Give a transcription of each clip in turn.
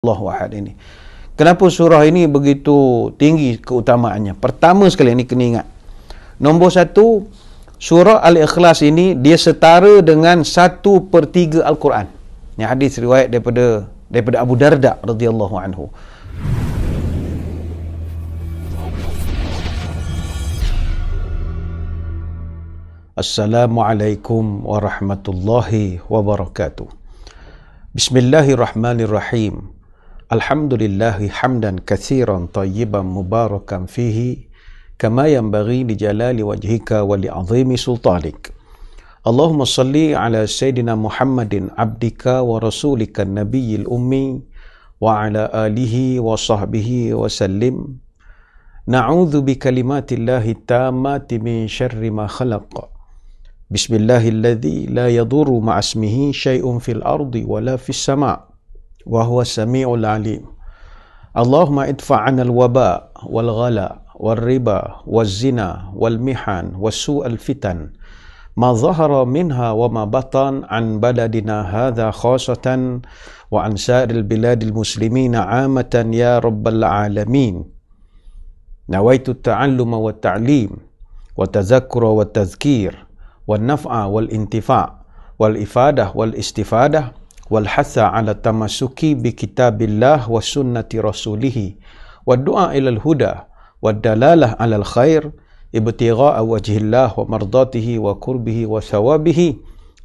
Allahu Ahad ini. Kenapa surah ini begitu tinggi keutamaannya? Pertama sekali ini kena ingat. Nombor satu, surah Al-Ikhlas ini dia setara dengan satu per tiga Al-Quran. Ini hadis riwayat daripada daripada Abu Darda radhiyallahu anhu. Assalamualaikum warahmatullahi wabarakatuh. Bismillahirrahmanirrahim. الحمد لله حمدا كثيرا طيبا مباركا فيه كما ينبغي لجلال وجهك ولعظيم سلطانك اللهم صل على سيدنا محمد عبدك ورسولك النبي الأمي وعلى آله وصحبه وسلم نعوذ بكلمات الله التامات من شر ما خلق بسم الله الذي لا يضر مع اسمه شيء في الأرض ولا في السماء وهو السميع العليم اللهم ادفع عنا الوباء والغلاء والربا والزنا والمحن وسوء الفتن ما ظهر منها وما بطن عن بلدنا هذا خاصة وعن سائر البلاد المسلمين عامة يا رب العالمين نويت التعلم والتعليم والتذكر والتذكير والنفع والانتفاع والإفادة والاستفادة والحث على التمسك بكتاب الله وسنة رسوله والدعاء إلى الهدى والدلالة على الخير ابتغاء وجه الله ومرضاته وقربه وثوابه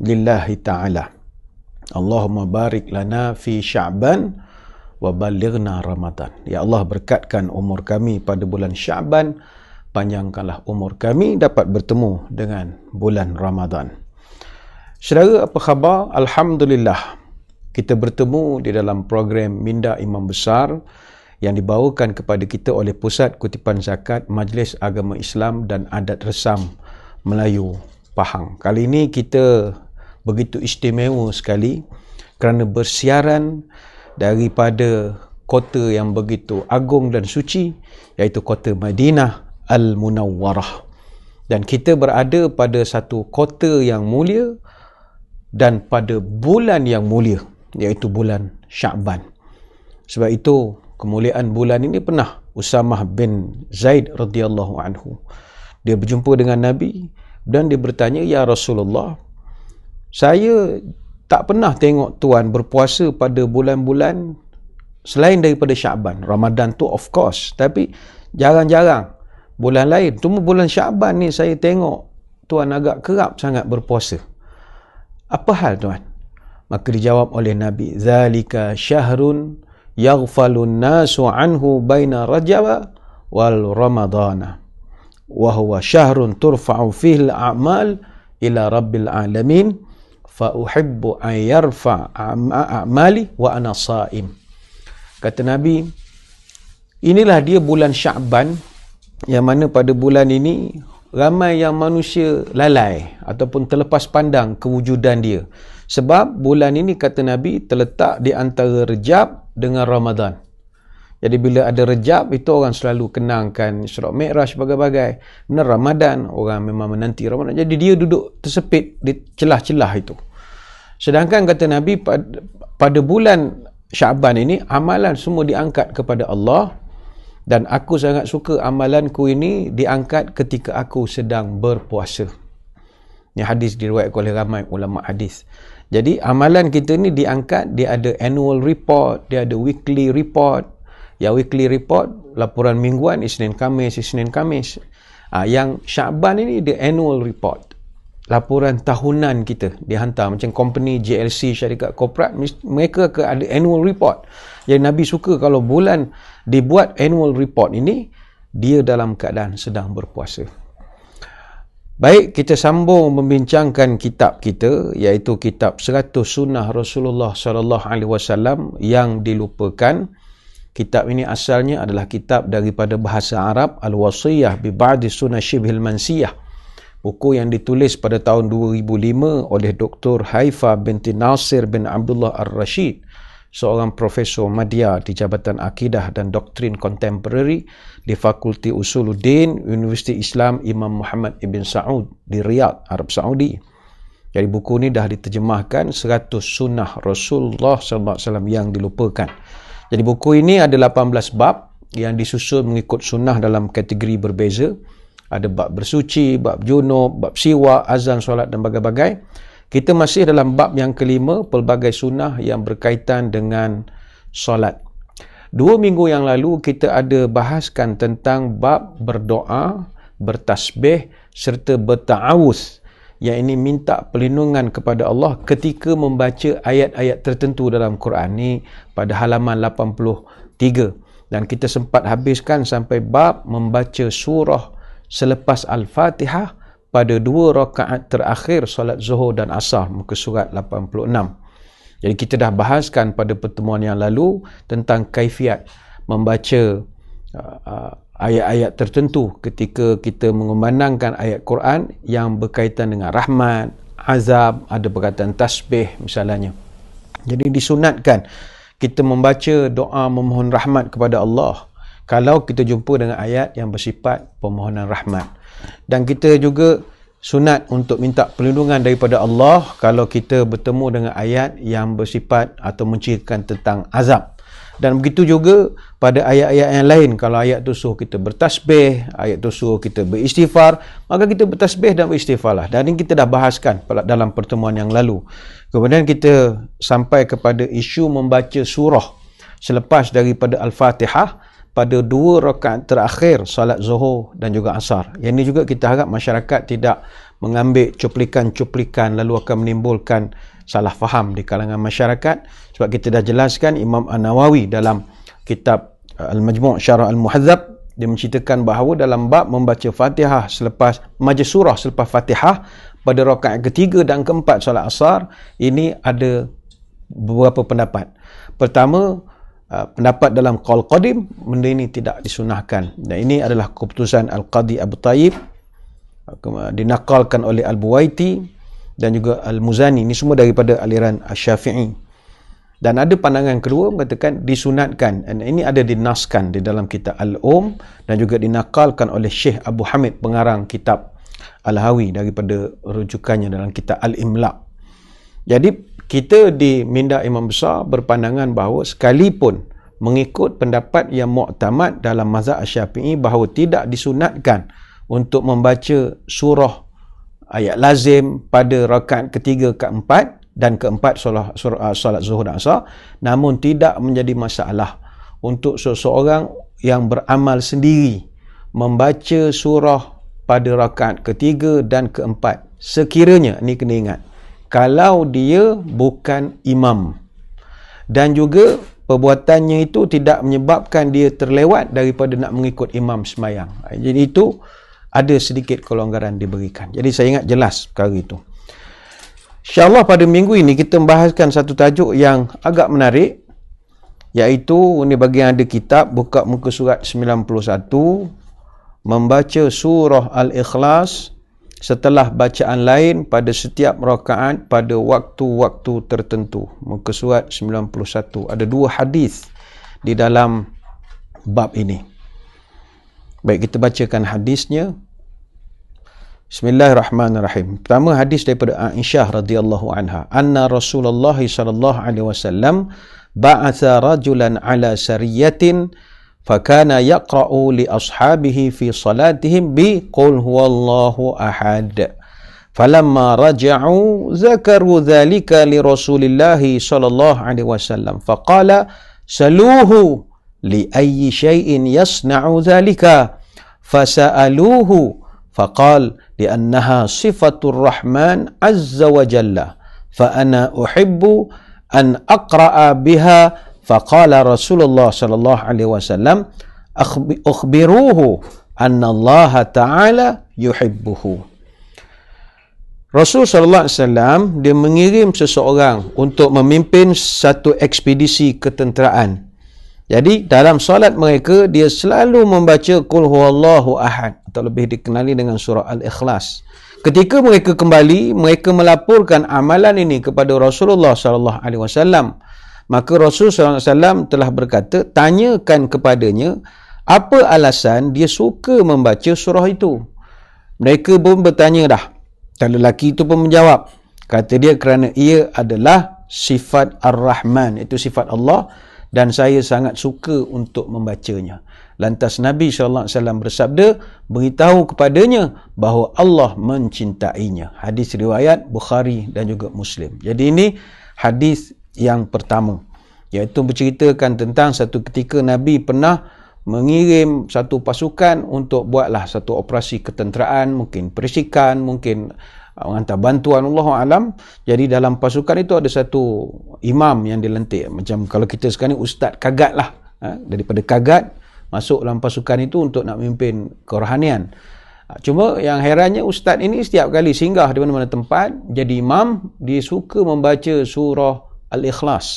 لله تعالى اللهم بارك لنا في شعبان وبلغنا رمضان يا الله berkatkan umur kami pada bulan Syaban panjangkanlah umur kami dapat bertemu dengan bulan Ramadan. Saudara apa khabar? Alhamdulillah kita bertemu di dalam program Minda Imam Besar yang dibawakan kepada kita oleh Pusat Kutipan Zakat Majlis Agama Islam dan Adat Resam Melayu Pahang. Kali ini kita begitu istimewa sekali kerana bersiaran daripada kota yang begitu agung dan suci iaitu kota Madinah Al-Munawwarah. Dan kita berada pada satu kota yang mulia dan pada bulan yang mulia iaitu bulan Syaban. Sebab itu kemuliaan bulan ini pernah Usamah bin Zaid radhiyallahu anhu dia berjumpa dengan Nabi dan dia bertanya ya Rasulullah saya tak pernah tengok tuan berpuasa pada bulan-bulan selain daripada Syaban. Ramadan tu of course tapi jarang-jarang bulan lain. Cuma bulan Syaban ni saya tengok tuan agak kerap sangat berpuasa. Apa hal tuan? Maka dijawab oleh Nabi, "Zalika syahrun yaghfalun nasu anhu baina Rajab wal Ramadan." Wa huwa syahrun turfa'u fihi al-a'mal ila rabbil alamin fa uhibbu an yarfa' a'mali wa ana sha'im. Kata Nabi, inilah dia bulan Sya'ban yang mana pada bulan ini ramai yang manusia lalai ataupun terlepas pandang kewujudan dia sebab bulan ini kata Nabi terletak di antara Rejab dengan Ramadan. Jadi bila ada Rejab itu orang selalu kenangkan Isra Mikraj bagai-bagai. Benar Ramadan orang memang menanti Ramadan. Jadi dia duduk tersepit di celah-celah itu. Sedangkan kata Nabi pada, pada bulan Syaban ini amalan semua diangkat kepada Allah dan aku sangat suka amalanku ini diangkat ketika aku sedang berpuasa. Ini hadis diriwayatkan oleh ramai ulama hadis. Jadi amalan kita ni diangkat dia ada annual report, dia ada weekly report. Ya weekly report laporan mingguan Isnin Kamis Isnin Kamis. ha, yang Syaban ini dia annual report. Laporan tahunan kita dihantar macam company JLC syarikat korporat mereka ke ada annual report. Yang Nabi suka kalau bulan dibuat annual report ini dia dalam keadaan sedang berpuasa. Baik, kita sambung membincangkan kitab kita iaitu kitab 100 sunnah Rasulullah sallallahu alaihi wasallam yang dilupakan. Kitab ini asalnya adalah kitab daripada bahasa Arab Al-Wasiyah bi Ba'di Sunnah Syibh Al-Mansiyah. Buku yang ditulis pada tahun 2005 oleh Dr. Haifa binti Nasir bin Abdullah Ar-Rashid seorang profesor madya di Jabatan Akidah dan Doktrin Contemporary di Fakulti Usuluddin Universiti Islam Imam Muhammad Ibn Saud di Riyadh, Arab Saudi. Jadi buku ini dah diterjemahkan 100 sunnah Rasulullah SAW yang dilupakan. Jadi buku ini ada 18 bab yang disusun mengikut sunnah dalam kategori berbeza. Ada bab bersuci, bab junub, bab siwa, azan, solat dan bagai-bagai. Kita masih dalam bab yang kelima, pelbagai sunnah yang berkaitan dengan solat. Dua minggu yang lalu, kita ada bahaskan tentang bab berdoa, bertasbih serta berta'awus. Yang ini minta pelindungan kepada Allah ketika membaca ayat-ayat tertentu dalam Quran ini pada halaman 83. Dan kita sempat habiskan sampai bab membaca surah selepas Al-Fatihah pada dua rakaat terakhir solat zuhur dan asar muka surat 86. Jadi kita dah bahaskan pada pertemuan yang lalu tentang kaifiat membaca uh, uh, ayat-ayat tertentu ketika kita mengumandangkan ayat Quran yang berkaitan dengan rahmat, azab, ada perkataan tasbih misalnya. Jadi disunatkan kita membaca doa memohon rahmat kepada Allah kalau kita jumpa dengan ayat yang bersifat permohonan rahmat dan kita juga sunat untuk minta perlindungan daripada Allah kalau kita bertemu dengan ayat yang bersifat atau menceritakan tentang azab dan begitu juga pada ayat-ayat yang lain kalau ayat tu suruh kita bertasbih ayat tu suruh kita beristighfar maka kita bertasbih dan beristighfar lah. dan ini kita dah bahaskan dalam pertemuan yang lalu kemudian kita sampai kepada isu membaca surah selepas daripada al-fatihah pada dua rakaat terakhir salat zuhur dan juga asar. Yang ini juga kita harap masyarakat tidak mengambil cuplikan-cuplikan lalu akan menimbulkan salah faham di kalangan masyarakat sebab kita dah jelaskan Imam An-Nawawi dalam kitab uh, Al-Majmu' Syarah Al-Muhadzab dia menceritakan bahawa dalam bab membaca Fatihah selepas majlis surah selepas Fatihah pada rakaat ketiga dan keempat salat asar ini ada beberapa pendapat. Pertama, Ah, pendapat dalam Qaul Qadim benda ini tidak disunahkan dan ini adalah keputusan Al-Qadi Abu Tayyib ah, dinakalkan oleh Al-Buwaiti dan juga Al-Muzani ini semua daripada aliran Al-Syafi'i dan ada pandangan kedua mengatakan disunatkan dan ini ada dinaskan di dalam kitab Al-Um dan juga dinakalkan oleh Syekh Abu Hamid pengarang kitab Al-Hawi daripada rujukannya dalam kitab Al-Imlaq jadi kita di minda imam besar berpandangan bahawa sekalipun mengikut pendapat yang muktamad dalam mazhab Syafi'i bahawa tidak disunatkan untuk membaca surah ayat lazim pada rakaat ketiga keempat dan keempat solat, surah, solat zuhur dan asar namun tidak menjadi masalah untuk seseorang yang beramal sendiri membaca surah pada rakaat ketiga dan keempat sekiranya ini kena ingat kalau dia bukan imam dan juga perbuatannya itu tidak menyebabkan dia terlewat daripada nak mengikut imam semayang jadi itu ada sedikit kelonggaran diberikan jadi saya ingat jelas perkara itu insyaAllah pada minggu ini kita membahaskan satu tajuk yang agak menarik iaitu ini bagi yang ada kitab buka muka surat 91 membaca surah Al-Ikhlas setelah bacaan lain pada setiap rakaat pada waktu-waktu tertentu muka surat 91 ada dua hadis di dalam bab ini baik kita bacakan hadisnya Bismillahirrahmanirrahim. Pertama hadis daripada Aisyah radhiyallahu anha, anna Rasulullah sallallahu alaihi wasallam ba'atha rajulan ala sariyatin فكان يقرأ لأصحابه في صلاتهم بقل هو الله أحد فلما رجعوا ذكروا ذلك لرسول الله صلى الله عليه وسلم فقال سلوه لأي شيء يصنع ذلك فسألوه فقال لأنها صفة الرحمن عز وجل فأنا أحب أن أقرأ بها faqala Rasulullah sallallahu alaihi wasallam akhbiruhu anna Allah taala yuhibbuhu. Rasul sallallahu alaihi wasallam dia mengirim seseorang untuk memimpin satu ekspedisi ketenteraan. Jadi dalam solat mereka dia selalu membaca qul huwallahu ahad atau lebih dikenali dengan surah al-ikhlas. Ketika mereka kembali, mereka melaporkan amalan ini kepada Rasulullah sallallahu alaihi wasallam. Maka Rasul Rasulullah SAW telah berkata, tanyakan kepadanya, apa alasan dia suka membaca surah itu? Mereka pun bertanya dah. Dan lelaki itu pun menjawab. Kata dia kerana ia adalah sifat Ar-Rahman. Itu sifat Allah. Dan saya sangat suka untuk membacanya. Lantas Nabi SAW bersabda, beritahu kepadanya bahawa Allah mencintainya. Hadis riwayat Bukhari dan juga Muslim. Jadi ini hadis yang pertama iaitu berceritakan tentang satu ketika Nabi pernah mengirim satu pasukan untuk buatlah satu operasi ketenteraan mungkin perisikan mungkin menghantar uh, bantuan Allah Alam jadi dalam pasukan itu ada satu imam yang dilentik macam kalau kita sekarang ni ustaz kagat lah ha? daripada kagat masuk dalam pasukan itu untuk nak memimpin kerohanian ha, cuma yang herannya ustaz ini setiap kali singgah di mana-mana tempat jadi imam dia suka membaca surah al-ikhlas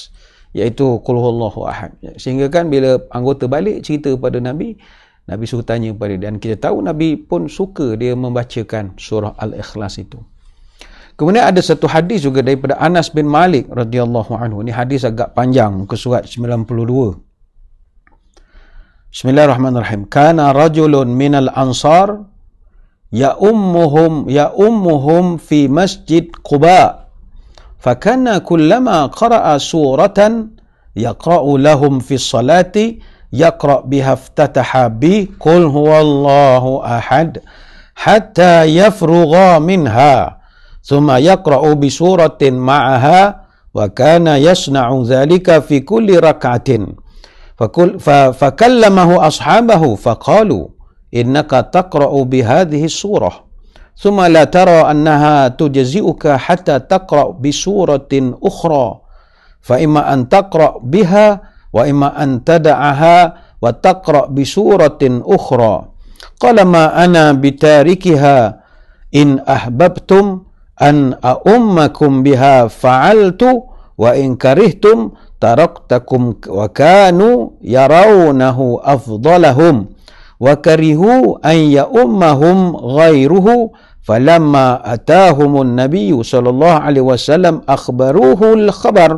iaitu qul huwallahu ahad sehingga kan bila anggota balik cerita kepada nabi nabi suruh tanya pada dan kita tahu nabi pun suka dia membacakan surah al-ikhlas itu kemudian ada satu hadis juga daripada Anas bin Malik radhiyallahu anhu ni hadis agak panjang muka surat 92 Bismillahirrahmanirrahim kana rajulun minal ansar ya ummuhum ya ummuhum fi masjid quba فكان كلما قرأ سورة يقرأ لهم في الصلاة يقرأ بها افتتح قل هو الله أحد حتى يفرغ منها ثم يقرأ بسورة معها وكان يصنع ذلك في كل ركعة فكل فكلمه أصحابه فقالوا إنك تقرأ بهذه السورة ثم لا ترى أنها تجزئك حتى تقرأ بسورة أخرى فإما أن تقرأ بها وإما أن تدعها وتقرأ بسورة أخرى قال ما أنا بتاركها إن أحببتم أن أؤمكم بها فعلت وإن كرهتم تركتكم وكانوا يرونه أفضلهم وكرهوا أن يؤمهم غيره فلما أتاهم النبي صلى الله عليه وسلم أخبروه الخبر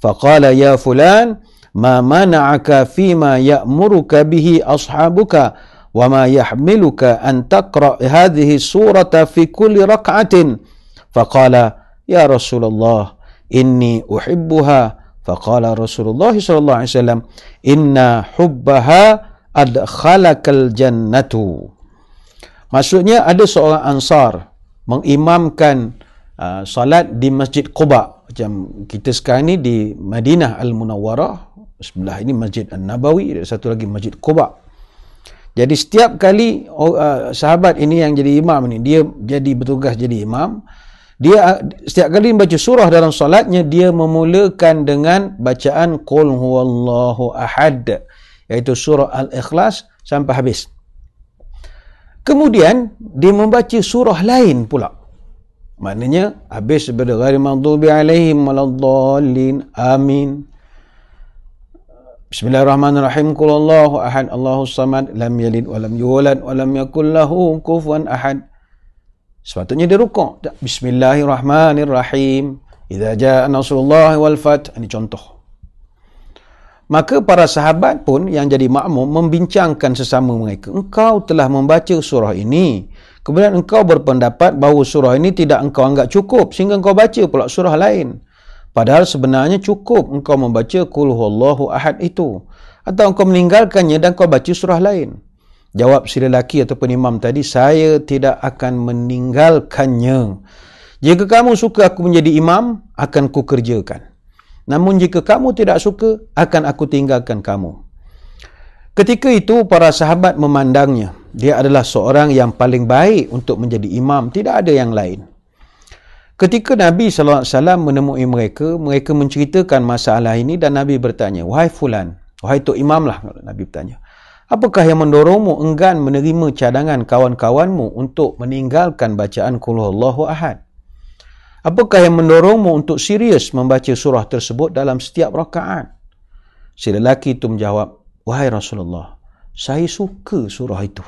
فقال يا فلان ما منعك فيما يأمرك به أصحابك وما يحملك أن تقرأ هذه السورة في كل ركعة فقال يا رسول الله إني أحبها فقال رسول الله صلى الله عليه وسلم إن حبها adkhalakal jannatu maksudnya ada seorang ansar mengimamkan uh, solat di masjid Quba macam kita sekarang ni di Madinah Al Munawwarah sebelah ini Masjid An Nabawi ada satu lagi Masjid Quba jadi setiap kali oh, uh, sahabat ini yang jadi imam ni dia jadi bertugas jadi imam dia uh, setiap kali baca surah dalam solatnya dia memulakan dengan bacaan qul huwallahu ahad iaitu surah Al-Ikhlas sampai habis. Kemudian dia membaca surah lain pula. Maknanya habis daripada ghairi maghdubi alaihim waladdallin. Amin. Bismillahirrahmanirrahim. Qul Allahu ahad, Allahu samad, lam yalid wa lam yuwalad wa lam yakul lahu kufuwan ahad. Sepatutnya dia rukuk. Bismillahirrahmanirrahim. Idza jaa nasrullahi wal fath. Ini contoh. Maka para sahabat pun yang jadi makmum membincangkan sesama mereka. Engkau telah membaca surah ini. Kemudian engkau berpendapat bahawa surah ini tidak engkau anggap cukup sehingga engkau baca pula surah lain. Padahal sebenarnya cukup engkau membaca Qul Ahad itu. Atau engkau meninggalkannya dan kau baca surah lain. Jawab si lelaki ataupun imam tadi, saya tidak akan meninggalkannya. Jika kamu suka aku menjadi imam, akan ku kerjakan. Namun jika kamu tidak suka, akan aku tinggalkan kamu. Ketika itu, para sahabat memandangnya. Dia adalah seorang yang paling baik untuk menjadi imam. Tidak ada yang lain. Ketika Nabi SAW menemui mereka, mereka menceritakan masalah ini dan Nabi bertanya, Wahai Fulan, Wahai Tok Imam lah, Nabi bertanya. Apakah yang mendorongmu enggan menerima cadangan kawan-kawanmu untuk meninggalkan bacaan Kuluhullahu Ahad? Apakah yang mendorongmu untuk serius membaca surah tersebut dalam setiap rakaat? Si lelaki itu menjawab, "Wahai Rasulullah, saya suka surah itu."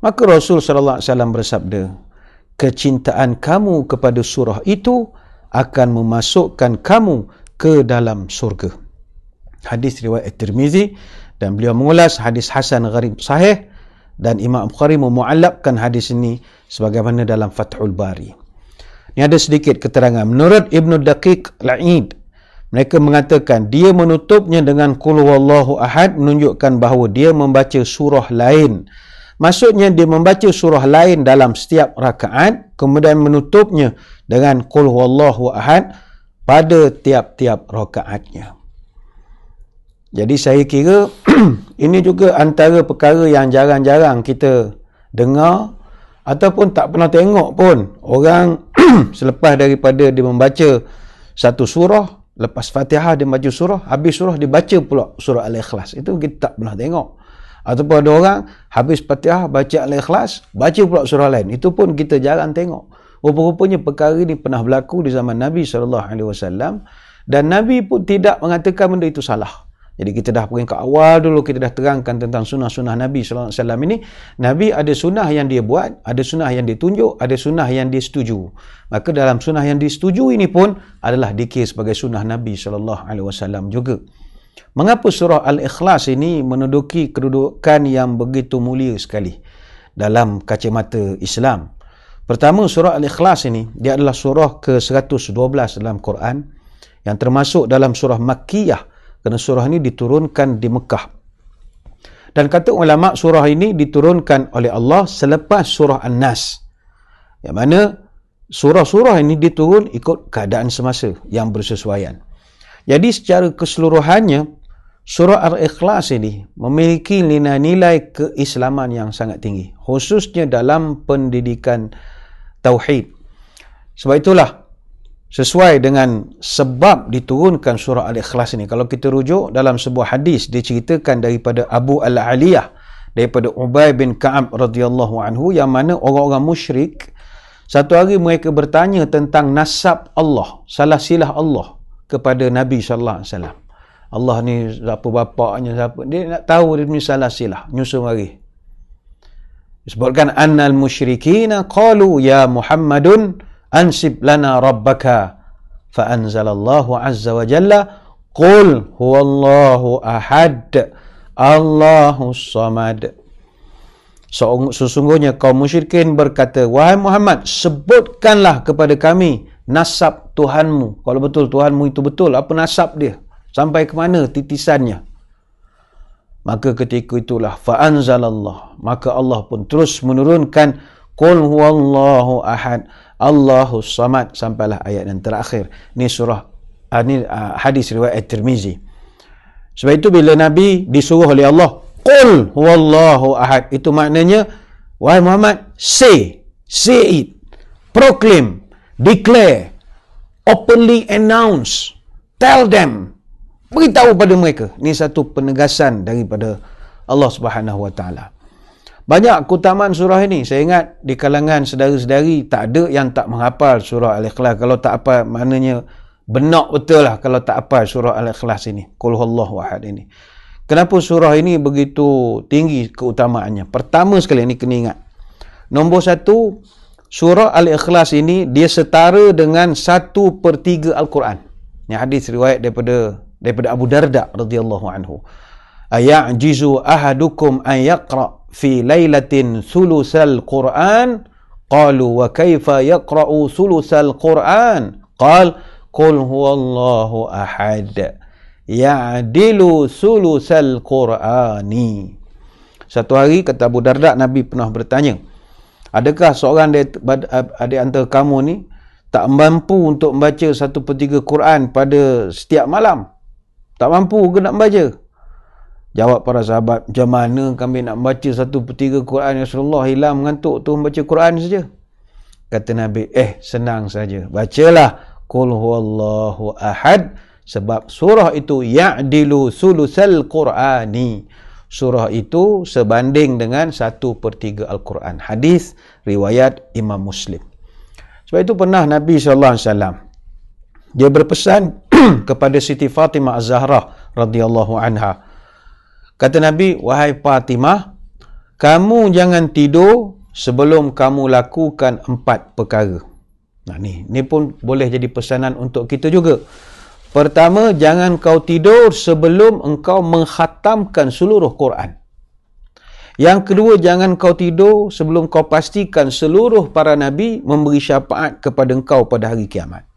Maka Rasul sallallahu alaihi wasallam bersabda, "Kecintaan kamu kepada surah itu akan memasukkan kamu ke dalam surga." Hadis riwayat At-Tirmizi dan beliau mengulas hadis Hasan Gharib sahih dan Imam Bukhari memuallafkan hadis ini sebagaimana dalam Fathul Bari. Ini ada sedikit keterangan. Menurut Ibn Daqiq La'id, mereka mengatakan dia menutupnya dengan Qul Wallahu Ahad menunjukkan bahawa dia membaca surah lain. Maksudnya dia membaca surah lain dalam setiap rakaat kemudian menutupnya dengan Qul Wallahu Ahad pada tiap-tiap rakaatnya. Jadi saya kira ini juga antara perkara yang jarang-jarang kita dengar ataupun tak pernah tengok pun orang selepas daripada dia membaca satu surah lepas fatihah dia baca surah habis surah dia baca pula surah al-ikhlas itu kita tak pernah tengok ataupun ada orang habis fatihah baca al-ikhlas baca pula surah lain itu pun kita jarang tengok rupanya perkara ini pernah berlaku di zaman Nabi SAW dan Nabi pun tidak mengatakan benda itu salah jadi kita dah pergi ke awal dulu kita dah terangkan tentang sunnah-sunnah Nabi sallallahu alaihi wasallam ini. Nabi ada sunnah yang dia buat, ada sunnah yang ditunjuk, ada sunnah yang disetuju. Maka dalam sunnah yang disetuju ini pun adalah dikira sebagai sunnah Nabi sallallahu alaihi wasallam juga. Mengapa surah Al-Ikhlas ini menuduki kedudukan yang begitu mulia sekali dalam kacamata Islam? Pertama surah Al-Ikhlas ini dia adalah surah ke-112 dalam Quran yang termasuk dalam surah Makkiyah kerana surah ini diturunkan di Mekah. Dan kata ulama surah ini diturunkan oleh Allah selepas surah An-Nas. Yang mana surah-surah ini diturun ikut keadaan semasa yang bersesuaian. Jadi secara keseluruhannya surah Al-Ikhlas ini memiliki nilai-nilai keislaman yang sangat tinggi khususnya dalam pendidikan tauhid. Sebab itulah sesuai dengan sebab diturunkan surah Al-Ikhlas ini. Kalau kita rujuk dalam sebuah hadis, diceritakan daripada Abu Al-Aliyah, daripada Ubay bin Ka'ab radhiyallahu anhu yang mana orang-orang musyrik satu hari mereka bertanya tentang nasab Allah, salah silah Allah kepada Nabi sallallahu alaihi wasallam. Allah ni siapa bapaknya siapa? Dia nak tahu dia punya salah silah, nyusung hari. Disebutkan annal musyrikina qalu ya Muhammadun أنسب لنا ربك فأنزل الله عز وجل قل هو الله أحد الله الصمد Sesungguhnya kaum musyrikin berkata, Wahai Muhammad, sebutkanlah kepada kami nasab Tuhanmu. Kalau betul Tuhanmu itu betul, apa nasab dia? Sampai ke mana titisannya? Maka ketika itulah, فَأَنْزَلَ اللَّهُ Maka Allah pun terus menurunkan, Qul هُوَ اللَّهُ أَحَدٌ Allahu Samad sampailah ayat yang terakhir. Ini surah ini ah, ah, hadis riwayat Tirmizi. Sebab itu bila Nabi disuruh oleh Allah, "Qul huwallahu ahad." Itu maknanya wahai Muhammad, say, say it. Proclaim, declare, openly announce, tell them. Beritahu pada mereka. Ini satu penegasan daripada Allah Subhanahu wa taala. Banyak kutaman surah ini. Saya ingat di kalangan sedara-sedari tak ada yang tak menghapal surah Al-Ikhlas. Kalau tak apa maknanya benak betul lah kalau tak apa surah Al-Ikhlas ini. Qul huwallahu ahad ini. Kenapa surah ini begitu tinggi keutamaannya? Pertama sekali ini kena ingat. Nombor satu, surah Al-Ikhlas ini dia setara dengan satu per tiga Al-Quran. Ini hadis riwayat daripada daripada Abu Darda radhiyallahu anhu. Ya'jizu ahadukum an yaqra' fi lailatin sulusal Qur'an qalu wa kaifa yaqra'u sulusal Qur'an qal qul huwallahu ahad ya'dilu sulusal Qur'ani satu hari kata Abu Darda Nabi pernah bertanya adakah seorang di antara kamu ni tak mampu untuk membaca satu per tiga Quran pada setiap malam tak mampu ke nak membaca Jawab para sahabat, macam mana kami nak baca satu per tiga Quran Rasulullah hilang mengantuk tu baca Quran saja. Kata Nabi, eh senang saja. Bacalah. Qul huwallahu ahad. Sebab surah itu ya'dilu sulusal Qur'ani. Surah itu sebanding dengan satu per tiga Al-Quran. Hadis riwayat Imam Muslim. Sebab itu pernah Nabi Alaihi Wasallam Dia berpesan kepada Siti Fatimah Az-Zahra radhiyallahu anha. Kata Nabi, wahai Fatimah, kamu jangan tidur sebelum kamu lakukan empat perkara. Nah ni, ni pun boleh jadi pesanan untuk kita juga. Pertama, jangan kau tidur sebelum engkau menghatamkan seluruh Quran. Yang kedua, jangan kau tidur sebelum kau pastikan seluruh para nabi memberi syafaat kepada engkau pada hari kiamat.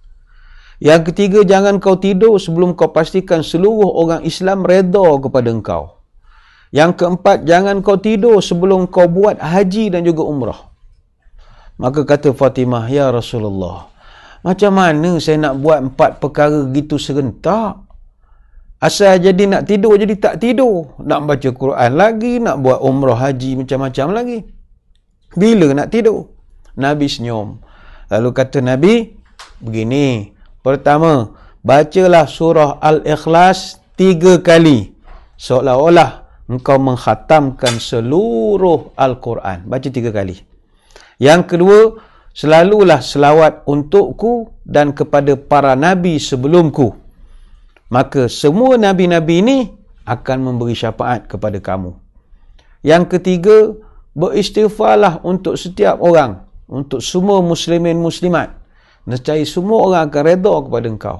Yang ketiga, jangan kau tidur sebelum kau pastikan seluruh orang Islam redha kepada engkau. Yang keempat, jangan kau tidur sebelum kau buat haji dan juga umrah. Maka kata Fatimah, Ya Rasulullah, macam mana saya nak buat empat perkara gitu serentak? Asal jadi nak tidur, jadi tak tidur. Nak baca Quran lagi, nak buat umrah haji macam-macam lagi. Bila nak tidur? Nabi senyum. Lalu kata Nabi, begini. Pertama, bacalah surah Al-Ikhlas tiga kali. Seolah-olah engkau menghatamkan seluruh Al-Quran. Baca tiga kali. Yang kedua, selalulah selawat untukku dan kepada para nabi sebelumku. Maka semua nabi-nabi ini akan memberi syafaat kepada kamu. Yang ketiga, beristighfarlah untuk setiap orang, untuk semua muslimin muslimat. Nescaya semua orang akan redha kepada engkau.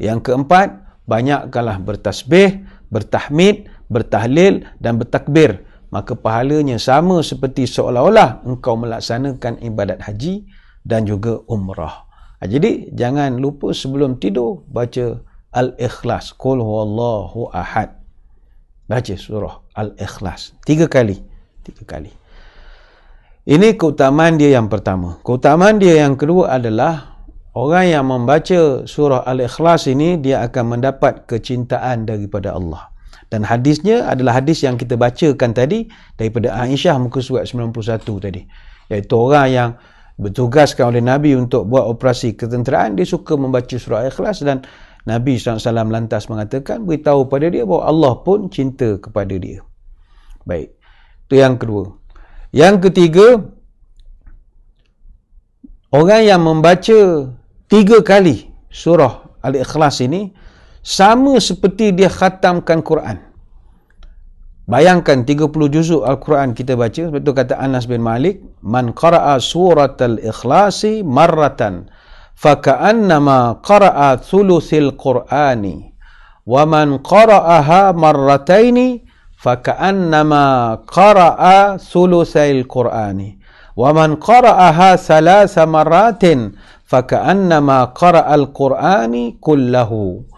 Yang keempat, banyakkanlah bertasbih, bertahmid, bertahlil dan bertakbir maka pahalanya sama seperti seolah-olah engkau melaksanakan ibadat haji dan juga umrah. Ha, jadi jangan lupa sebelum tidur baca Al-Ikhlas. Qul huwallahu ahad. Baca surah Al-Ikhlas. Tiga kali. Tiga kali. Ini keutamaan dia yang pertama. Keutamaan dia yang kedua adalah orang yang membaca surah Al-Ikhlas ini dia akan mendapat kecintaan daripada Allah dan hadisnya adalah hadis yang kita bacakan tadi daripada Aisyah muka surat 91 tadi iaitu orang yang bertugaskan oleh Nabi untuk buat operasi ketenteraan dia suka membaca surah ikhlas dan Nabi SAW lantas mengatakan beritahu pada dia bahawa Allah pun cinta kepada dia baik itu yang kedua yang ketiga orang yang membaca tiga kali surah Al-Ikhlas ini sama seperti dia khatamkan Quran bayangkan 30 juzuk Al-Quran kita baca seperti itu kata Anas bin Malik man qara'a surat al-ikhlasi marratan faka'annama qara'a thuluthil Qur'ani wa man qara'aha marrataini faka'annama qara'a thulusil Qur'ani wa man qara'aha thalasa marratin faka'annama qara'al Qur'ani kullahu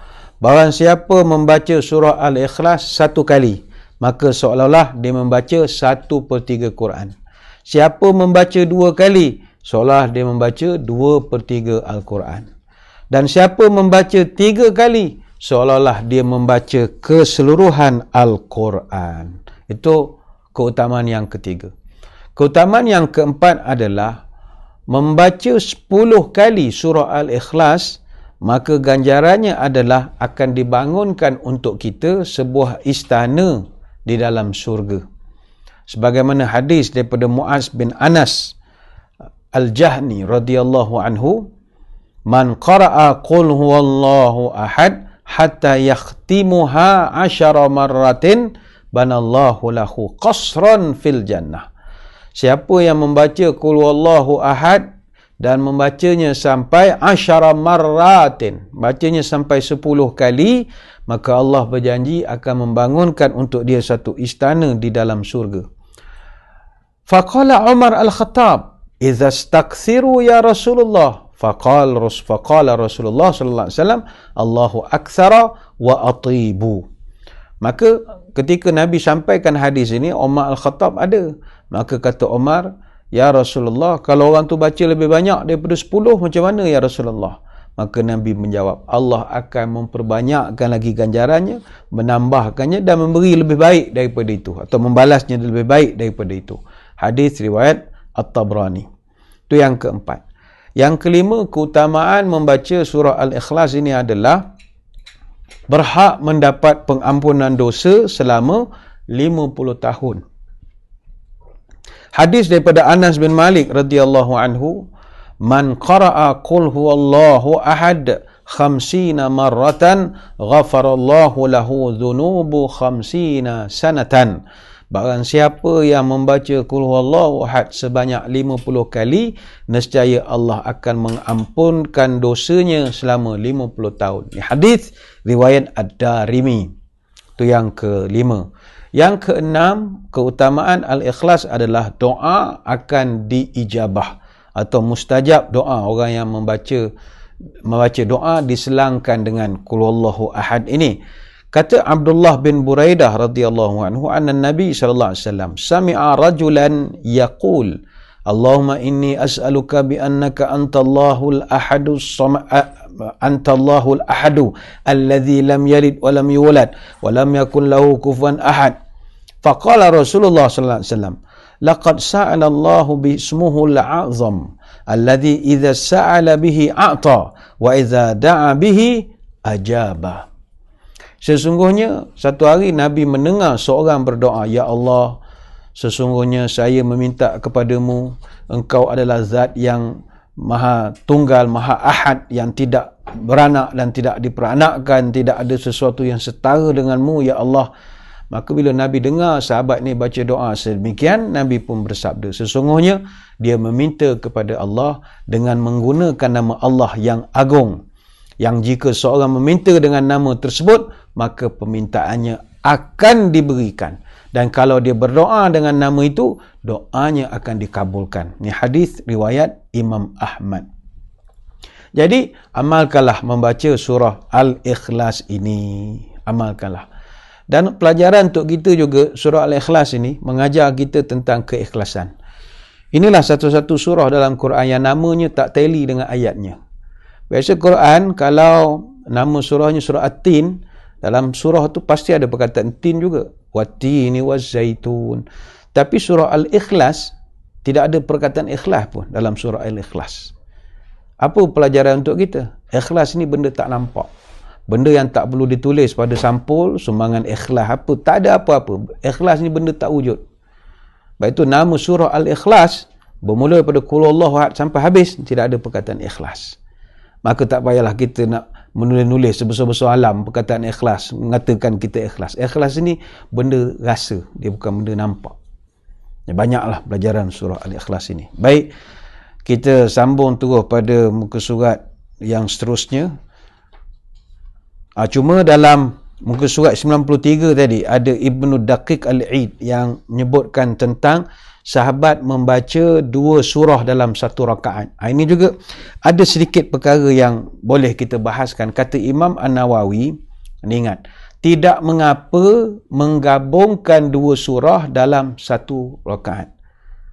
Barang siapa membaca surah Al-Ikhlas satu kali, maka seolah-olah dia membaca satu per tiga Quran. Siapa membaca dua kali, seolah dia membaca dua per tiga Al-Quran. Dan siapa membaca tiga kali, seolah-olah dia membaca keseluruhan Al-Quran. Itu keutamaan yang ketiga. Keutamaan yang keempat adalah membaca sepuluh kali surah Al-Ikhlas maka ganjarannya adalah akan dibangunkan untuk kita sebuah istana di dalam surga. Sebagaimana hadis daripada Muaz bin Anas Al-Jahni radhiyallahu anhu, "Man qara'a qul huwallahu ahad hatta yakhtimuha asyara marratin" banallahu lahu qasran fil jannah. Siapa yang membaca kul wallahu ahad dan membacanya sampai asyara marratin bacanya sampai sepuluh kali maka Allah berjanji akan membangunkan untuk dia satu istana di dalam surga. faqala umar al-khattab Iza stakthiru ya rasulullah faqal rus faqala rasulullah sallallahu alaihi wasallam Allahu aksara wa atibu maka ketika nabi sampaikan hadis ini umar al-khattab ada maka kata umar Ya Rasulullah, kalau orang tu baca lebih banyak daripada 10, macam mana Ya Rasulullah? Maka Nabi menjawab, Allah akan memperbanyakkan lagi ganjarannya, menambahkannya dan memberi lebih baik daripada itu. Atau membalasnya lebih baik daripada itu. Hadis riwayat At-Tabrani. Itu yang keempat. Yang kelima, keutamaan membaca surah Al-Ikhlas ini adalah berhak mendapat pengampunan dosa selama 50 tahun. Hadis daripada Anas bin Malik radhiyallahu anhu, "Man qara'a qul huwallahu ahad 50 marratan ghafarallahu lahu dhunubu 50 sanatan." Barang siapa yang membaca Qul huwallahu ahad sebanyak 50 kali, nescaya Allah akan mengampunkan dosanya selama 50 tahun. Ini hadis riwayat Ad-Darimi. Itu yang kelima. 5 yang keenam, keutamaan al-ikhlas adalah doa akan diijabah atau mustajab doa orang yang membaca membaca doa diselangkan dengan qul huwallahu ahad ini. Kata Abdullah bin Buraidah radhiyallahu anhu anna Nabi sallallahu alaihi wasallam sami'a rajulan yaqul Allahumma inni as'aluka bi annaka al ahadu samad أنت الله الأحد الذي لم يلد ولم يولد ولم يكن له كفوا أحد Faqala Rasulullah sallallahu alaihi wasallam, "Laqad sa'ala Allah bi al azam alladhi idza sa'ala bihi a'ta wa idza da'a bihi ajaba." Sesungguhnya satu hari Nabi mendengar seorang berdoa, "Ya Allah, sesungguhnya saya meminta kepadamu, engkau adalah zat yang maha tunggal, maha ahad yang tidak beranak dan tidak diperanakkan, tidak ada sesuatu yang setara denganmu, Ya Allah." Maka bila Nabi dengar sahabat ni baca doa sedemikian, Nabi pun bersabda. Sesungguhnya, dia meminta kepada Allah dengan menggunakan nama Allah yang agung. Yang jika seorang meminta dengan nama tersebut, maka permintaannya akan diberikan. Dan kalau dia berdoa dengan nama itu, doanya akan dikabulkan. Ini hadis riwayat Imam Ahmad. Jadi, amalkanlah membaca surah Al-Ikhlas ini. Amalkanlah. Dan pelajaran untuk kita juga surah Al-Ikhlas ini mengajar kita tentang keikhlasan. Inilah satu-satu surah dalam Quran yang namanya tak teli dengan ayatnya. Biasa Quran kalau nama surahnya surah At-Tin, dalam surah tu pasti ada perkataan tin juga. Wat-tini waz-zaitun. Tapi surah Al-Ikhlas tidak ada perkataan ikhlas pun dalam surah Al-Ikhlas. Apa pelajaran untuk kita? Ikhlas ni benda tak nampak benda yang tak perlu ditulis pada sampul sumbangan ikhlas apa tak ada apa-apa ikhlas ni benda tak wujud baik itu nama surah al-ikhlas bermula daripada Allah sampai habis tidak ada perkataan ikhlas maka tak payahlah kita nak menulis-nulis sebesar-besar alam perkataan ikhlas mengatakan kita ikhlas ikhlas ini benda rasa dia bukan benda nampak ya, banyaklah pelajaran surah al-ikhlas ini baik kita sambung terus pada muka surat yang seterusnya Uh, cuma dalam muka surat 93 tadi ada Ibnu Daqiq Al-Eid yang menyebutkan tentang sahabat membaca dua surah dalam satu rakaat. Uh, ini juga ada sedikit perkara yang boleh kita bahaskan. Kata Imam An-Nawawi, ingat, tidak mengapa menggabungkan dua surah dalam satu rakaat.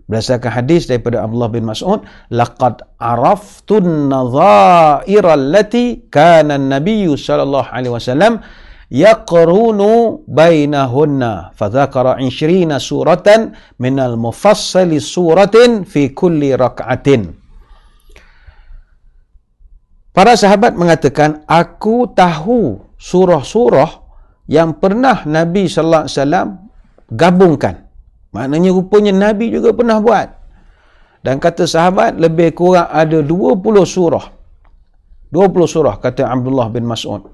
Berdasarkan hadis daripada Abdullah bin Mas'ud, laqad araftun nadhaira allati kana an-nabiyyu sallallahu alaihi wasallam yaqrunu bainahunna fa dzakara 20 suratan min al-mufassali suratin fi kulli rak'atin. Para sahabat mengatakan, aku tahu surah-surah yang pernah Nabi sallallahu alaihi wasallam gabungkan. Maknanya rupanya Nabi juga pernah buat. Dan kata sahabat, lebih kurang ada 20 surah. 20 surah, kata Abdullah bin Mas'ud.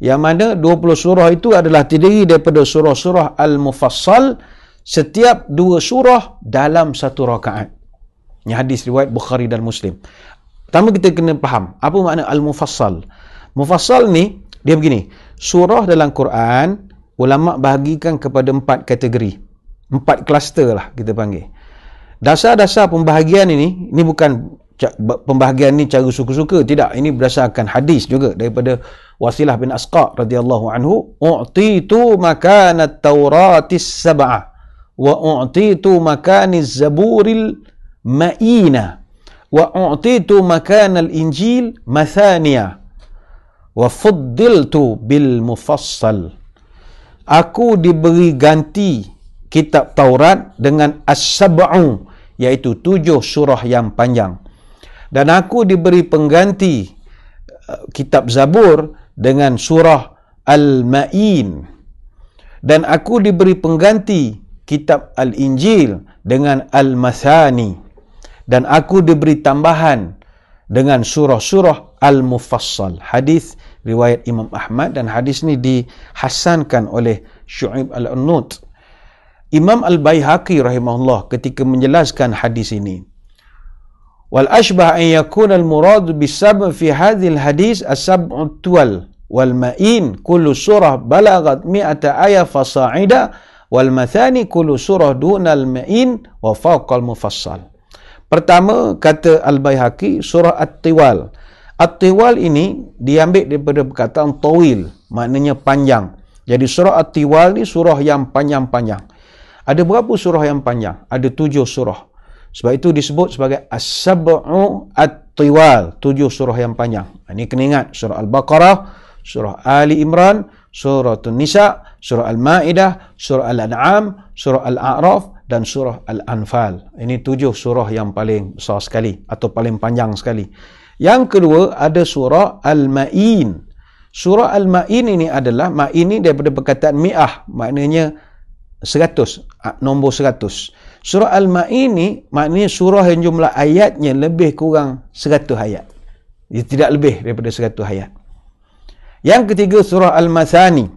Yang mana 20 surah itu adalah terdiri daripada surah-surah Al-Mufassal setiap dua surah dalam satu rakaat. Ini hadis riwayat Bukhari dan Muslim. Pertama kita kena faham, apa makna Al-Mufassal? Mufassal ni, dia begini. Surah dalam Quran, ulama' bahagikan kepada empat kategori empat kluster lah kita panggil. Dasar-dasar pembahagian ini, ini bukan pembahagian ini cara suka-suka. Tidak, ini berdasarkan hadis juga daripada Wasilah bin Asqa radhiyallahu anhu. U'titu makanat tauratis sab'ah. Wa u'titu makanis zaburil ma'ina. Wa u'titu makanal injil mathaniya. Wa tu bil mufassal. Aku diberi ganti kitab Taurat dengan As-Sab'u iaitu tujuh surah yang panjang dan aku diberi pengganti uh, kitab Zabur dengan surah Al-Ma'in dan aku diberi pengganti kitab Al-Injil dengan Al-Mathani dan aku diberi tambahan dengan surah-surah Al-Mufassal hadis riwayat Imam Ahmad dan hadis ni dihasankan oleh Syu'ib Al-Anut Imam al Bayhaqi rahimahullah ketika menjelaskan hadis ini. Wal ashbah an yakuna al-murad bisab fi hadhil hadis as-sab'u tuwal wal ma'in kullu surah balagat mi'ata ayah fasa'ida wal mathani kullu surah duna al-ma'in wa faqal mufassal. Pertama kata Al-Baihaqi surah At-Tiwal. At-Tiwal ini diambil daripada perkataan tawil maknanya panjang. Jadi surah At-Tiwal ni surah yang panjang-panjang. Ada berapa surah yang panjang? Ada tujuh surah. Sebab itu disebut sebagai As-Sab'u At-Tiwal. Tujuh surah yang panjang. Ini kena ingat. Surah Al-Baqarah, Surah Ali Imran, Surah Tunisa, Surah Al-Ma'idah, Surah Al-An'am, Surah Al-A'raf dan Surah Al-Anfal. Ini tujuh surah yang paling besar sekali atau paling panjang sekali. Yang kedua ada Surah Al-Ma'in. Surah Al-Ma'in ini adalah, Ma'in ini daripada perkataan mi'ah. Maknanya 100 ah, nombor 100 surah al-maid ni maknanya surah yang jumlah ayatnya lebih kurang 100 ayat dia tidak lebih daripada 100 ayat yang ketiga surah al-masani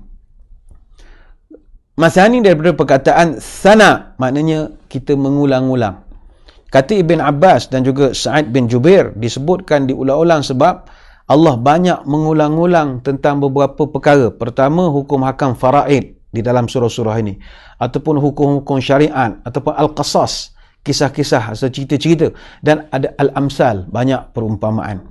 masani daripada perkataan sana maknanya kita mengulang-ulang kata ibn abbas dan juga sa'id bin jubair disebutkan diulang-ulang sebab Allah banyak mengulang-ulang tentang beberapa perkara. Pertama, hukum hakam fara'id di dalam surah-surah ini ataupun hukum-hukum syariat ataupun al-qasas kisah-kisah atau cerita-cerita dan ada al-amsal banyak perumpamaan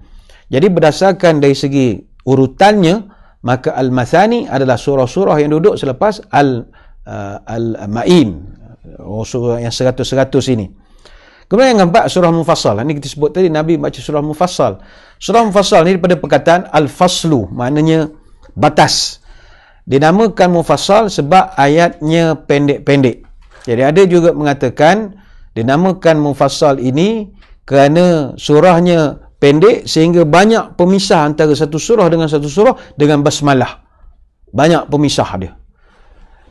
jadi berdasarkan dari segi urutannya maka al-mathani adalah surah-surah yang duduk selepas al uh, al-ma'in oh, surah yang seratus-seratus ini kemudian yang keempat surah mufassal ini kita sebut tadi Nabi baca surah mufassal surah mufassal ini daripada perkataan al-faslu maknanya batas dinamakan mufassal sebab ayatnya pendek-pendek. Jadi ada juga mengatakan dinamakan mufassal ini kerana surahnya pendek sehingga banyak pemisah antara satu surah dengan satu surah dengan basmalah. Banyak pemisah dia.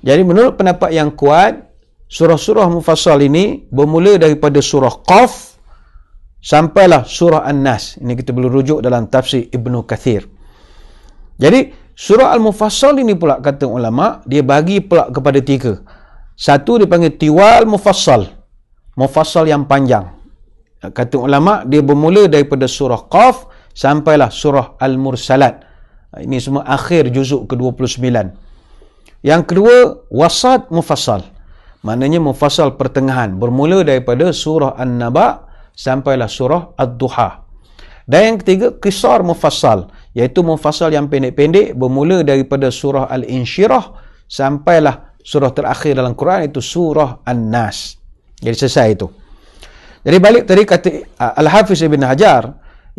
Jadi menurut pendapat yang kuat, surah-surah mufassal ini bermula daripada surah Qaf sampailah surah An-Nas. Ini kita perlu rujuk dalam tafsir Ibnu Kathir. Jadi, Surah Al-Mufassal ini pula kata ulama, dia bagi pula kepada tiga. Satu dipanggil Tiwal Mufassal. Mufassal yang panjang. Kata ulama, dia bermula daripada surah Qaf sampailah surah Al-Mursalat. Ini semua akhir juzuk ke-29. Yang kedua, Wasat Mufassal. Maknanya Mufassal pertengahan. Bermula daripada surah An-Naba sampailah surah Ad-Duha. Dan yang ketiga, Qisar Mufassal iaitu mufasal yang pendek-pendek bermula daripada surah Al-Insyirah sampailah surah terakhir dalam Quran itu surah An-Nas. Jadi selesai itu. Jadi balik tadi kata ah, Al-Hafiz Ibn Hajar,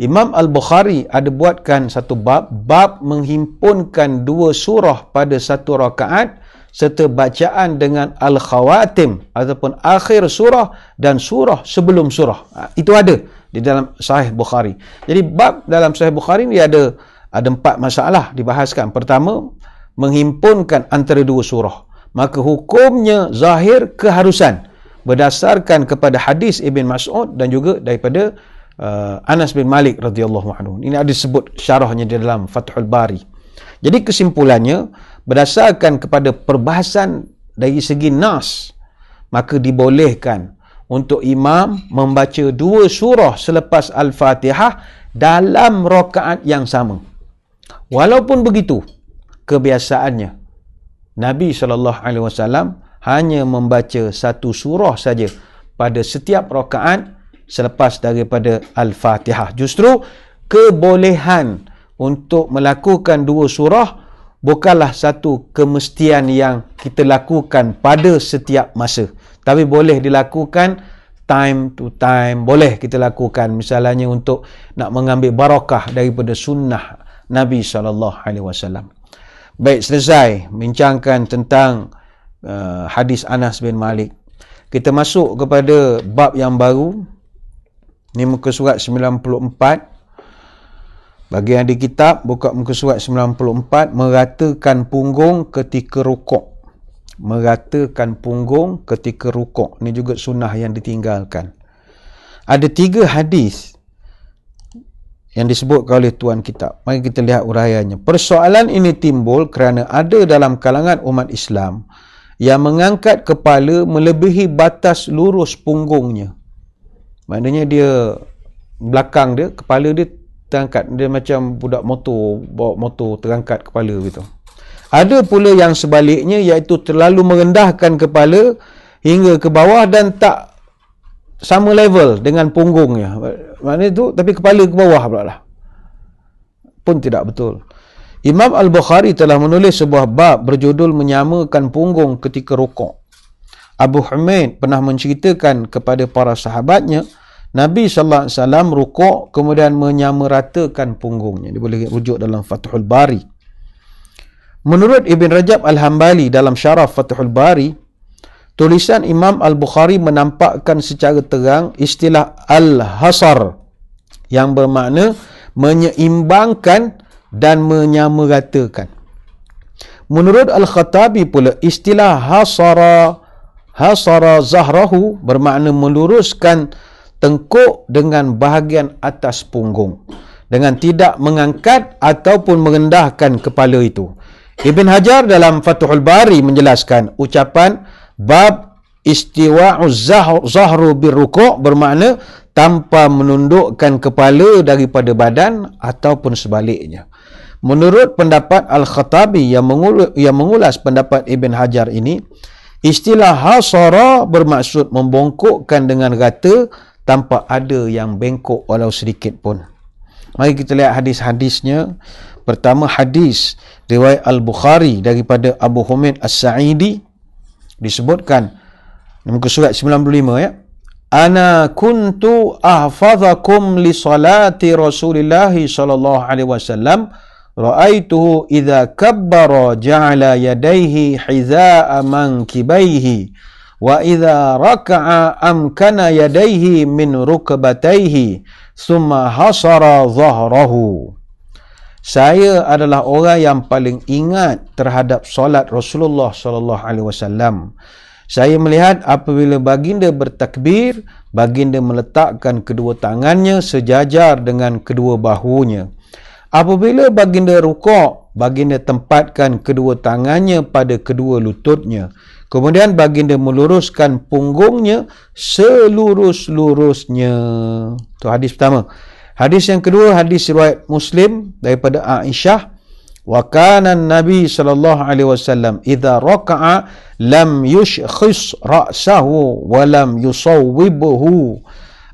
Imam Al-Bukhari ada buatkan satu bab, bab menghimpunkan dua surah pada satu rakaat serta bacaan dengan Al-Khawatim ataupun akhir surah dan surah sebelum surah. Ah, itu ada di dalam Sahih Bukhari. Jadi bab dalam Sahih Bukhari ni ada ada empat masalah dibahaskan. Pertama, menghimpunkan antara dua surah. Maka hukumnya zahir keharusan berdasarkan kepada hadis Ibn Mas'ud dan juga daripada uh, Anas bin Malik radhiyallahu anhu. Ini ada sebut syarahnya di dalam Fathul Bari. Jadi kesimpulannya berdasarkan kepada perbahasan dari segi nas maka dibolehkan untuk imam membaca dua surah selepas Al-Fatihah dalam rokaat yang sama. Walaupun begitu, kebiasaannya Nabi saw hanya membaca satu surah saja pada setiap rokaat selepas daripada al-Fatihah. Justru kebolehan untuk melakukan dua surah bukanlah satu kemestian yang kita lakukan pada setiap masa. Tapi boleh dilakukan time to time. Boleh kita lakukan misalnya untuk nak mengambil barakah daripada sunnah Nabi SAW. Baik, selesai. Bincangkan tentang uh, hadis Anas bin Malik. Kita masuk kepada bab yang baru. Ini muka surat 94. Bagi yang di kitab, buka muka surat 94. Meratakan punggung ketika rukuk meratakan punggung ketika rukuk ni juga sunnah yang ditinggalkan ada tiga hadis yang disebut oleh tuan kita mari kita lihat uraiannya persoalan ini timbul kerana ada dalam kalangan umat Islam yang mengangkat kepala melebihi batas lurus punggungnya maknanya dia belakang dia kepala dia terangkat dia macam budak motor bawa motor terangkat kepala gitu ada pula yang sebaliknya iaitu terlalu merendahkan kepala hingga ke bawah dan tak sama level dengan punggungnya. Maknanya itu tapi kepala ke bawah pula lah. Pun tidak betul. Imam Al-Bukhari telah menulis sebuah bab berjudul menyamakan punggung ketika rokok. Abu Humaid pernah menceritakan kepada para sahabatnya, Nabi sallallahu alaihi wasallam rukuk kemudian menyamaratakan punggungnya. Dia boleh rujuk dalam Fathul Bari. Menurut Ibn Rajab Al-Hambali dalam syaraf Fatihul Bari, tulisan Imam Al-Bukhari menampakkan secara terang istilah Al-Hasar yang bermakna menyeimbangkan dan menyamaratakan. Menurut Al-Khattabi pula, istilah Hasara, Hasara Zahrahu bermakna meluruskan tengkuk dengan bahagian atas punggung dengan tidak mengangkat ataupun merendahkan kepala itu. Ibn Hajar dalam Fathul Bari menjelaskan ucapan bab istiwa'uz zahru birruku' bermakna tanpa menundukkan kepala daripada badan ataupun sebaliknya. Menurut pendapat Al-Khattabi yang, yang mengulas pendapat Ibn Hajar ini, istilah hasara bermaksud membongkokkan dengan rata tanpa ada yang bengkok walau sedikit pun. Mari kita lihat hadis-hadisnya. Pertama hadis riwayat Al-Bukhari daripada Abu Humid As-Sa'idi disebutkan muka surat 95 ya ana kuntu ahfazakum li salati Rasulillah sallallahu alaihi wasallam ra'aituhu idza kabbara ja'ala yadayhi hizaa mankibaihi wa idza raka'a amkana yadayhi min rukbatayhi summa hasara dhahrahu saya adalah orang yang paling ingat terhadap solat Rasulullah sallallahu alaihi wasallam. Saya melihat apabila baginda bertakbir, baginda meletakkan kedua tangannya sejajar dengan kedua bahunya. Apabila baginda rukuk, baginda tempatkan kedua tangannya pada kedua lututnya. Kemudian baginda meluruskan punggungnya selurus-lurusnya. Itu hadis pertama. Hadis yang kedua hadis riwayat Muslim daripada Aisyah wa kana nabi sallallahu alaihi wasallam idza raka'a lam yushkhis ra'sahu wa lam yusawwibuhu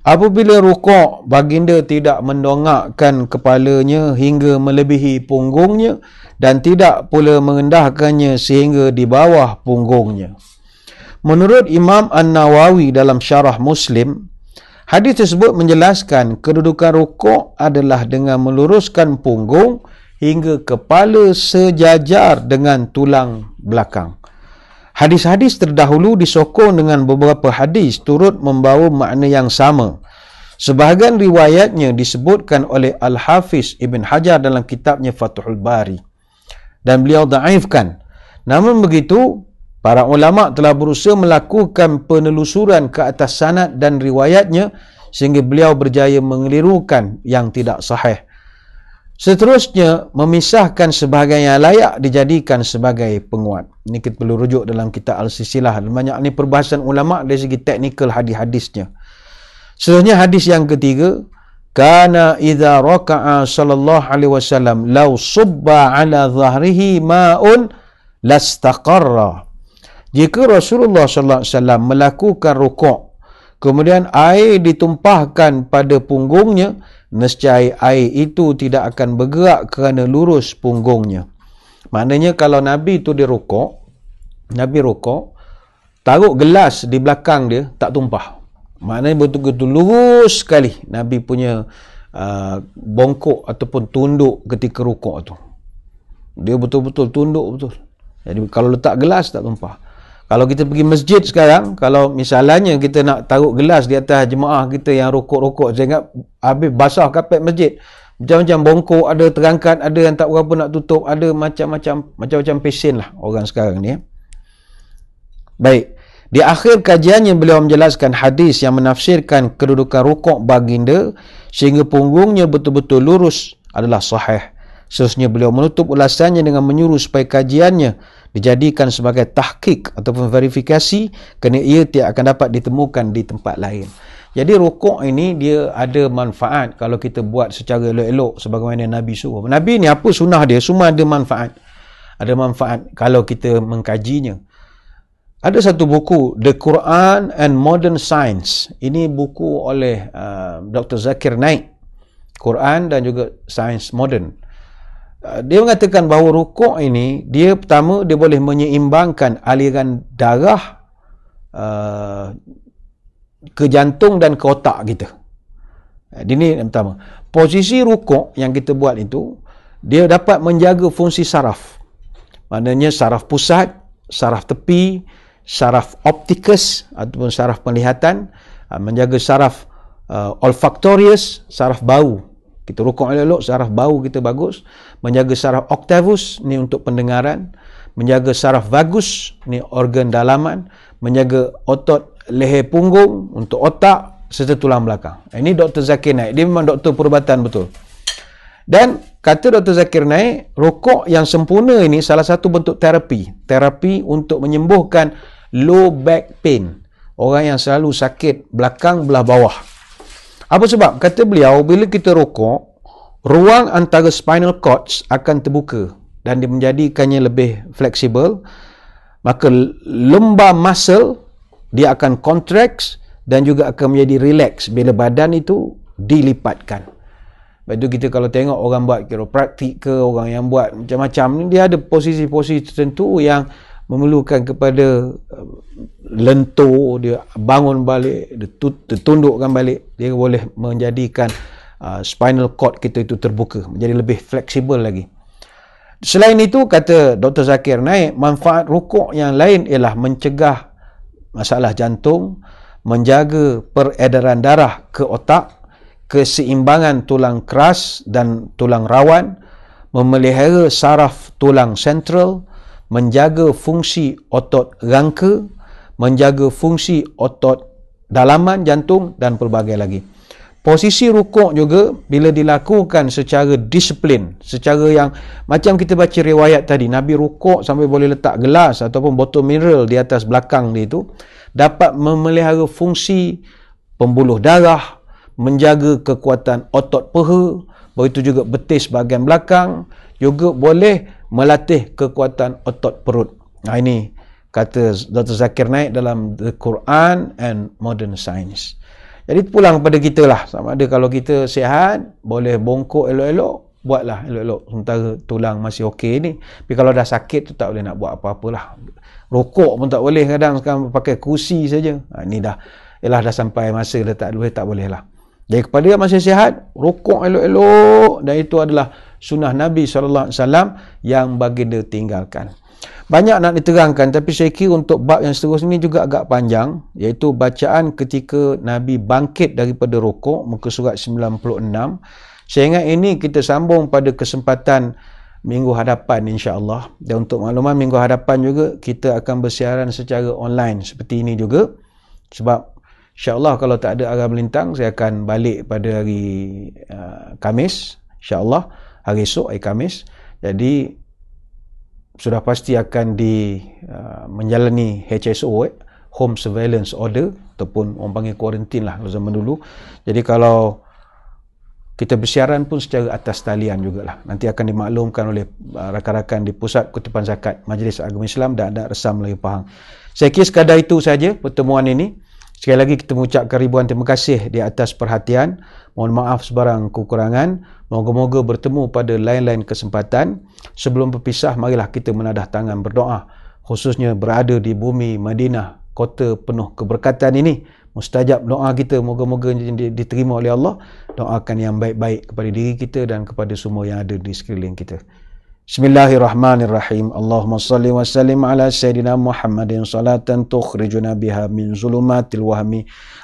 apabila rukuk baginda tidak mendongakkan kepalanya hingga melebihi punggungnya dan tidak pula mengendahkannya sehingga di bawah punggungnya menurut imam an-nawawi dalam syarah muslim Hadis tersebut menjelaskan kedudukan rukuk adalah dengan meluruskan punggung hingga kepala sejajar dengan tulang belakang. Hadis-hadis terdahulu disokong dengan beberapa hadis turut membawa makna yang sama. Sebahagian riwayatnya disebutkan oleh Al-Hafiz Ibn Hajar dalam kitabnya Fathul Bari. Dan beliau da'ifkan. Namun begitu, Para ulama telah berusaha melakukan penelusuran ke atas sanad dan riwayatnya sehingga beliau berjaya mengelirukan yang tidak sahih. Seterusnya, memisahkan sebahagian yang layak dijadikan sebagai penguat. Ini kita perlu rujuk dalam kitab Al-Sisilah. Banyak ini perbahasan ulama dari segi teknikal hadis-hadisnya. Seterusnya hadis yang ketiga, kana idza raka'a sallallahu alaihi wasallam law subba ala dhahrihi ma'un lastaqarra jika Rasulullah sallallahu alaihi wasallam melakukan rukuk kemudian air ditumpahkan pada punggungnya nescaya air itu tidak akan bergerak kerana lurus punggungnya maknanya kalau nabi itu dirukuk nabi rukuk taruh gelas di belakang dia tak tumpah maknanya betul-betul lurus sekali nabi punya uh, bongkok ataupun tunduk ketika rukuk tu dia betul-betul tunduk betul jadi kalau letak gelas tak tumpah kalau kita pergi masjid sekarang, kalau misalnya kita nak taruh gelas di atas jemaah kita yang rokok-rokok, saya ingat habis basah kapet masjid. Macam-macam bongkok ada terangkat, ada yang tak berapa nak tutup, ada macam-macam macam-macam pesen lah orang sekarang ni. Ya. Baik. Di akhir kajiannya beliau menjelaskan hadis yang menafsirkan kedudukan rukuk baginda sehingga punggungnya betul-betul lurus adalah sahih. Seterusnya beliau menutup ulasannya dengan menyuruh supaya kajiannya dijadikan sebagai tahkik ataupun verifikasi kerana ia tidak akan dapat ditemukan di tempat lain. Jadi rukuk ini dia ada manfaat kalau kita buat secara elok-elok sebagaimana Nabi suruh. Nabi ni apa sunnah dia? Semua ada manfaat. Ada manfaat kalau kita mengkajinya. Ada satu buku The Quran and Modern Science. Ini buku oleh uh, Dr. Zakir Naik. Quran dan juga Science Modern. Uh, Ah, dia mengatakan bahawa rukuk ini dia pertama dia boleh menyeimbangkan aliran darah uh, ke jantung dan ke otak kita. Ah, ini yang pertama. Posisi rukuk yang kita buat itu dia dapat menjaga fungsi saraf. Maknanya saraf pusat, saraf tepi, saraf optikus ataupun saraf penglihatan, menjaga saraf uh, olfactorius, saraf bau. Kita rukuk elok-elok, saraf bau kita bagus. Menjaga saraf octavus, ni untuk pendengaran. Menjaga saraf vagus, ni organ dalaman. Menjaga otot leher punggung untuk otak serta tulang belakang. Ini eh, Dr. Zakir Naik. Dia memang doktor perubatan betul. Dan kata Dr. Zakir Naik, rokok yang sempurna ini salah satu bentuk terapi. Terapi untuk menyembuhkan low back pain. Orang yang selalu sakit belakang belah bawah. Apa sebab? Kata beliau, bila kita rokok, ruang antara spinal cords akan terbuka dan dia menjadikannya lebih fleksibel. Maka lembah muscle dia akan contract dan juga akan menjadi relax bila badan itu dilipatkan. Lepas itu kita kalau tengok orang buat kiropraktik ke, orang yang buat macam-macam ni, dia ada posisi-posisi tertentu yang memerlukan kepada um, lentur dia bangun balik dia tundukkan balik dia boleh menjadikan uh, spinal cord kita itu terbuka menjadi lebih fleksibel lagi selain itu kata Dr. Zakir Naik manfaat rukuk yang lain ialah mencegah masalah jantung menjaga peredaran darah ke otak keseimbangan tulang keras dan tulang rawan memelihara saraf tulang sentral menjaga fungsi otot rangka, menjaga fungsi otot dalaman jantung dan pelbagai lagi. Posisi rukuk juga bila dilakukan secara disiplin, secara yang macam kita baca riwayat tadi, Nabi rukuk sampai boleh letak gelas ataupun botol mineral di atas belakang dia itu, dapat memelihara fungsi pembuluh darah, menjaga kekuatan otot peha, begitu juga betis bahagian belakang, juga boleh melatih kekuatan otot perut. Nah ini kata Dr. Zakir Naik dalam The Quran and Modern Science. Jadi pulang kepada kita lah. Sama ada kalau kita sihat, boleh bongkok elok-elok, buatlah elok-elok. Sementara tulang masih okey ni. Tapi kalau dah sakit tu tak boleh nak buat apa-apalah. Rokok pun tak boleh kadang sekarang pakai kursi saja. Ha, ni dah. Yalah dah sampai masa dah tak boleh, tak boleh lah. Jadi kepada yang masih sihat, rokok elok-elok dan itu adalah sunnah Nabi SAW yang baginda tinggalkan. Banyak nak diterangkan tapi saya kira untuk bab yang seterusnya ini juga agak panjang iaitu bacaan ketika Nabi bangkit daripada rokok muka surat 96. Saya ingat ini kita sambung pada kesempatan minggu hadapan insya-Allah. Dan untuk makluman minggu hadapan juga kita akan bersiaran secara online seperti ini juga. Sebab insya-Allah kalau tak ada arah melintang saya akan balik pada hari uh, Khamis insya-Allah hari esok hari Khamis jadi sudah pasti akan di uh, menjalani HSO eh, home surveillance order ataupun orang panggil quarantine lah zaman dulu jadi kalau kita bersiaran pun secara atas talian jugalah. Nanti akan dimaklumkan oleh uh, rakan-rakan di Pusat Kutipan Zakat Majlis Agama Islam dan ada resam lagi Pahang. Saya kira sekadar itu saja pertemuan ini. Sekali lagi kita mengucapkan ribuan terima kasih di atas perhatian. Mohon maaf sebarang kekurangan. Moga-moga bertemu pada lain-lain kesempatan. Sebelum berpisah, marilah kita menadah tangan berdoa. Khususnya berada di bumi Madinah, kota penuh keberkatan ini. Mustajab doa kita, moga-moga diterima oleh Allah. Doakan yang baik-baik kepada diri kita dan kepada semua yang ada di sekeliling kita. بسم الله الرحمن الرحيم اللهم صل وسلم على سيدنا محمد صلاة تخرجنا بها من ظلمات الوهم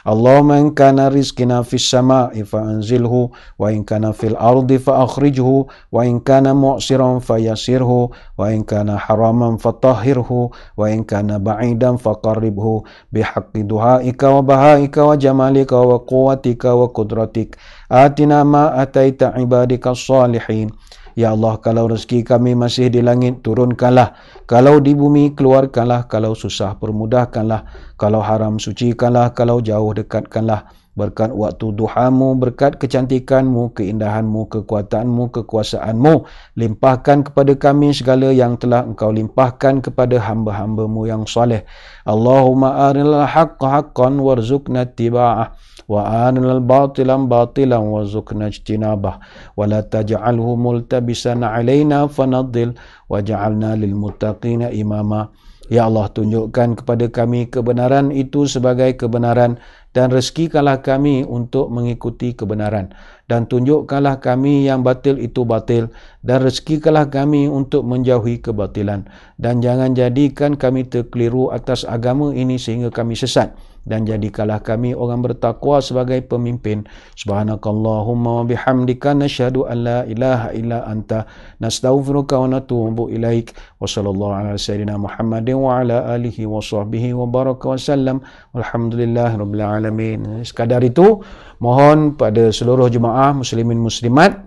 اللهم إن كان رزقنا في السماء فأنزله وإن كان في الأرض فأخرجه وإن كان مؤسرا فيسره وإن كان حراما فطهره وإن كان بعيدا فقربه بحق دعائك وبهائك وجمالك وقوتك وقدرتك آتنا ما أتيت عبادك الصالحين Ya Allah, kalau rezeki kami masih di langit, turunkanlah. Kalau di bumi, keluarkanlah. Kalau susah, permudahkanlah. Kalau haram sucikanlah, kalau jauh dekatkanlah. Berkat waktu duhamu, berkat kecantikanmu, keindahanmu, kekuatanmu, kekuasaanmu. Limpahkan kepada kami segala yang telah engkau limpahkan kepada hamba-hambamu yang soleh. Allahumma arinal haqqa haqqan warzuqna tiba'ah. Wa arinal batilan batilan warzuqna jtinabah. Wa la taj'alhu multabisan alayna fanadil. Wa ja'alna lil muttaqina imamah. Ya Allah tunjukkan kepada kami kebenaran itu sebagai kebenaran dan rezekilah kami untuk mengikuti kebenaran dan tunjukkanlah kami yang batil itu batil dan rezekilah kami untuk menjauhi kebatilan dan jangan jadikan kami terkeliru atas agama ini sehingga kami sesat dan jadikanlah kami orang bertakwa sebagai pemimpin subhanakallahumma wa bihamdika nasyhadu an la ilaha illa anta nastaghfiruka wa natubu ilaik wa sallallahu ala sayyidina muhammadin wa ala alihi wa sahbihi wa baraka wa sallam alamin sekadar itu mohon pada seluruh jemaah jemaah muslimin muslimat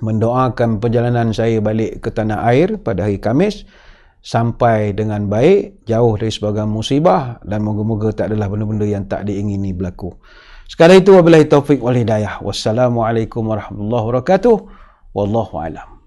mendoakan perjalanan saya balik ke tanah air pada hari Kamis sampai dengan baik jauh dari sebagainya musibah dan moga-moga tak adalah benda-benda yang tak diingini berlaku. Sekarang itu wabillahi taufik wal hidayah. Wassalamualaikum warahmatullahi wabarakatuh. Wallahu a'lam.